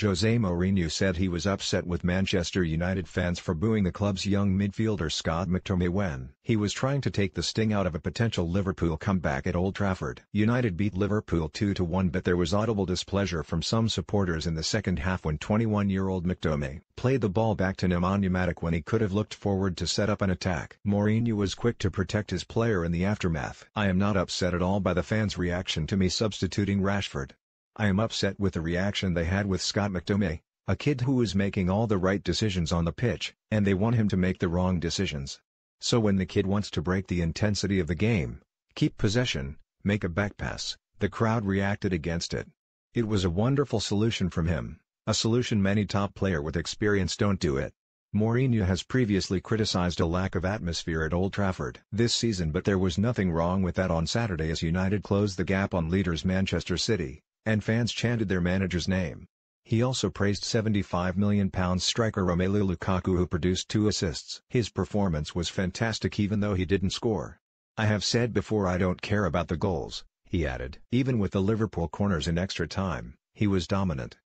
Jose Mourinho said he was upset with Manchester United fans for booing the club's young midfielder Scott McTominay when he was trying to take the sting out of a potential Liverpool comeback at Old Trafford. United beat Liverpool 2-1 but there was audible displeasure from some supporters in the second half when 21-year-old McTominay played the ball back to Nemanja Matic when he could have looked forward to set up an attack. Mourinho was quick to protect his player in the aftermath. I am not upset at all by the fans' reaction to me substituting Rashford. I am upset with the reaction they had with Scott McTominay, a kid who is making all the right decisions on the pitch, and they want him to make the wrong decisions. So when the kid wants to break the intensity of the game, keep possession, make a back pass, the crowd reacted against it. It was a wonderful solution from him, a solution many top player with experience don't do it. Mourinho has previously criticized a lack of atmosphere at Old Trafford this season but there was nothing wrong with that on Saturday as United closed the gap on leaders Manchester City and fans chanted their manager's name. He also praised £75 million striker Romelu Lukaku who produced two assists. His performance was fantastic even though he didn't score. I have said before I don't care about the goals, he added. Even with the Liverpool corners in extra time, he was dominant.